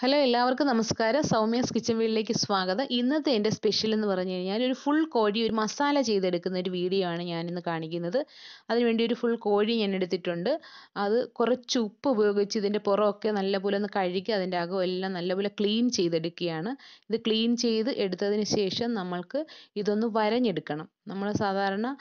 hello എല്ലാവർക്കും നമസ്കാരം സൗമ്യസ് kitchen വീട്ടിലേക്ക് സ്വാഗതം ഇന്നത്തെ എൻ്റെ സ്പെഷ്യൽ എന്ന് പറഞ്ഞു കഴിഞ്ഞാൽ ഒരു ഫുൾ കോഴി ഒരു മസാല ചെയ്തെടുക്കുന്ന ഒരു വീഡിയോ ആണ് ഞാനിന്ന് കാണിക്കുന്നത് അതിനുവേണ്ടി ഒരു ഫുൾ കോഴി ഞാൻ എടുത്തിട്ടുണ്ട് അത് കുറച്ച് ഉപ്പ് ഉപയോഗിച്ച് ഇതിൻ്റെ പുറമൊക്കെ നല്ലപോലെ ഒന്ന് കഴുകി അതിൻ്റെ അകം എല്ലാം നല്ലപോലെ ക്ലീൻ ചെയ്തെടുക്കുകയാണ് ഇത് ക്ലീൻ ചെയ്ത് എടുത്തതിന് ശേഷം നമ്മൾക്ക് ഇതൊന്ന് വരഞ്ഞെടുക്കണം നമ്മൾ സാധാരണ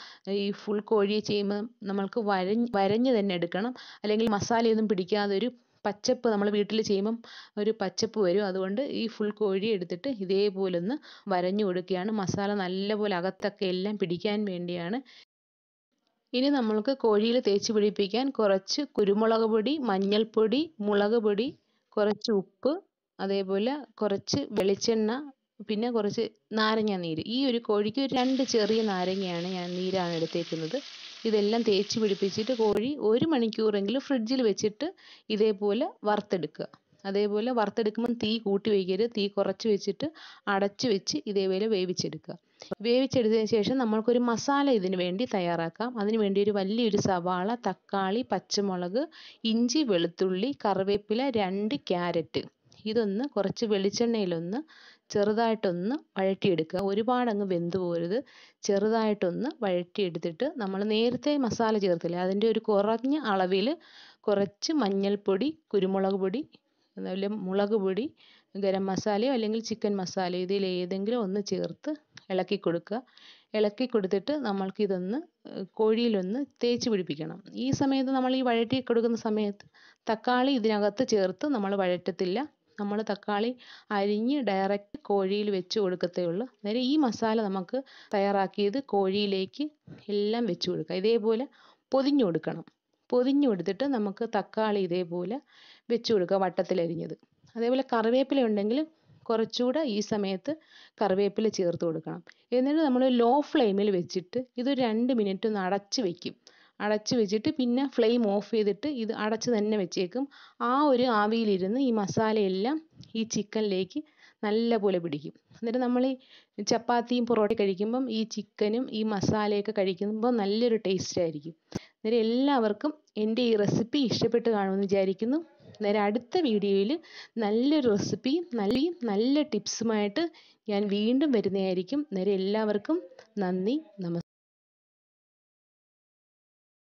ഈ ഫുൾ കോഴിയെ ചെയ്യുമ്പോൾ നമ്മൾക്ക് വരഞ്ഞ് വരഞ്ഞ് തന്നെ എടുക്കണം അല്ലെങ്കിൽ മസാലയൊന്നും പിടിക്കാതെ ഒരു പച്ചപ്പ് നമ്മൾ വീട്ടിൽ ചെയ്യുമ്പം ഒരു പച്ചപ്പ് വരും അതുകൊണ്ട് ഈ ഫുൾ കോഴി എടുത്തിട്ട് ഇതേപോലെ ഒന്ന് വരഞ്ഞു കൊടുക്കുകയാണ് മസാല നല്ലപോലെ അകത്തൊക്കെ എല്ലാം പിടിക്കാൻ വേണ്ടിയാണ് ഇനി നമ്മൾക്ക് കോഴിയിൽ തേച്ച് പിടിപ്പിക്കാൻ കുറച്ച് കുരുമുളക് പൊടി മഞ്ഞൾപ്പൊടി മുളക് പൊടി കുറച്ച് ഉപ്പ് അതേപോലെ കുറച്ച് വെളിച്ചെണ്ണ പിന്നെ കുറച്ച് നാരങ്ങ നീര് ഈ ഒരു കോഴിക്ക് രണ്ട് ചെറിയ നാരങ്ങയാണ് ഞാൻ നീരാണ് എടുത്തേക്കുന്നത് ഇതെല്ലാം തേച്ച് പിടിപ്പിച്ചിട്ട് കോഴി ഒരു മണിക്കൂറെങ്കിലും ഫ്രിഡ്ജിൽ വെച്ചിട്ട് ഇതേപോലെ വറുത്തെടുക്കുക അതേപോലെ വറുത്തെടുക്കുമ്പം തീ കൂട്ടി വയ്ക്കരുത് തീ കുറച്ച് വെച്ചിട്ട് അടച്ച് വെച്ച് ഇതേപോലെ വേവിച്ചെടുക്കുക വേവിച്ചെടുത്തതിന് ശേഷം നമ്മൾക്കൊരു മസാല ഇതിന് വേണ്ടി തയ്യാറാക്കാം അതിന് വേണ്ടി ഒരു വലിയൊരു സവാള തക്കാളി പച്ചമുളക് ഇഞ്ചി വെളുത്തുള്ളി കറിവേപ്പില രണ്ട് ക്യാരറ്റ് ഇതൊന്ന് കുറച്ച് വെളിച്ചെണ്ണയിലൊന്ന് ചെറുതായിട്ടൊന്ന് വഴറ്റിയെടുക്കുക ഒരുപാടങ്ങ് വെന്ത് പോകരുത് ചെറുതായിട്ടൊന്ന് വഴറ്റിയെടുത്തിട്ട് നമ്മൾ നേരത്തെ മസാല ചേർത്തില്ലേ അതിൻ്റെ ഒരു കുറഞ്ഞ അളവിൽ കുറച്ച് മഞ്ഞൾപ്പൊടി കുരുമുളക് പൊടി അതുപോലെ മുളക് പൊടി ഗരം മസാലയോ അല്ലെങ്കിൽ ചിക്കൻ മസാലയോ ഇതിൽ ഏതെങ്കിലും ഒന്ന് ചേർത്ത് ഇളക്കി കൊടുക്കുക ഇളക്കി കൊടുത്തിട്ട് നമ്മൾക്കിതൊന്ന് കോഴിയിലൊന്ന് തേച്ച് പിടിപ്പിക്കണം ഈ സമയത്ത് നമ്മൾ ഈ വഴറ്റി കൊടുക്കുന്ന സമയത്ത് തക്കാളി ഇതിനകത്ത് ചേർത്ത് നമ്മൾ വഴറ്റത്തില്ല നമ്മൾ തക്കാളി അരിഞ്ഞ് ഡയറക്റ്റ് കോഴിയിൽ വെച്ച് കൊടുക്കത്തേ ഉള്ളൂ അന്നേരം ഈ മസാല നമുക്ക് തയ്യാറാക്കിയത് കോഴിയിലേക്ക് എല്ലാം വെച്ച് കൊടുക്കുക ഇതേപോലെ പൊതിഞ്ഞു കൊടുക്കണം പൊതിഞ്ഞു കൊടുത്തിട്ട് നമുക്ക് തക്കാളി ഇതേപോലെ വെച്ച് കൊടുക്കുക അരിഞ്ഞത് അതേപോലെ കറിവേപ്പില ഉണ്ടെങ്കിൽ കുറച്ചുകൂടെ ഈ സമയത്ത് കറിവേപ്പില ചേർത്ത് കൊടുക്കണം എന്നിട്ട് നമ്മൾ ലോ ഫ്ലെയിമിൽ വെച്ചിട്ട് ഇത് രണ്ട് മിനിറ്റ് ഒന്ന് അടച്ച് വെക്കും അടച്ച് വെച്ചിട്ട് പിന്നെ ഫ്ലെയിം ഓഫ് ചെയ്തിട്ട് ഇത് അടച്ച് തന്നെ വെച്ചേക്കും ആ ഒരു ആവിയിലിരുന്ന് ഈ മസാലയെല്ലാം ഈ ചിക്കനിലേക്ക് നല്ലപോലെ പിടിക്കും എന്നിട്ട് നമ്മൾ ഈ ചപ്പാത്തിയും പൊറോട്ടയും കഴിക്കുമ്പം ഈ ചിക്കനും ഈ മസാലയൊക്കെ കഴിക്കുമ്പോൾ നല്ലൊരു ടേസ്റ്റ് ആയിരിക്കും അന്നേരം എല്ലാവർക്കും എൻ്റെ ഈ റെസിപ്പി ഇഷ്ടപ്പെട്ട് കാണുമെന്ന് വിചാരിക്കുന്നു നേരെ അടുത്ത വീഡിയോയിൽ നല്ലൊരു റെസിപ്പി നല്ല നല്ല ടിപ്സുമായിട്ട് ഞാൻ വീണ്ടും വരുന്നതായിരിക്കും നേരെ എല്ലാവർക്കും നന്ദി നമസ്കാരം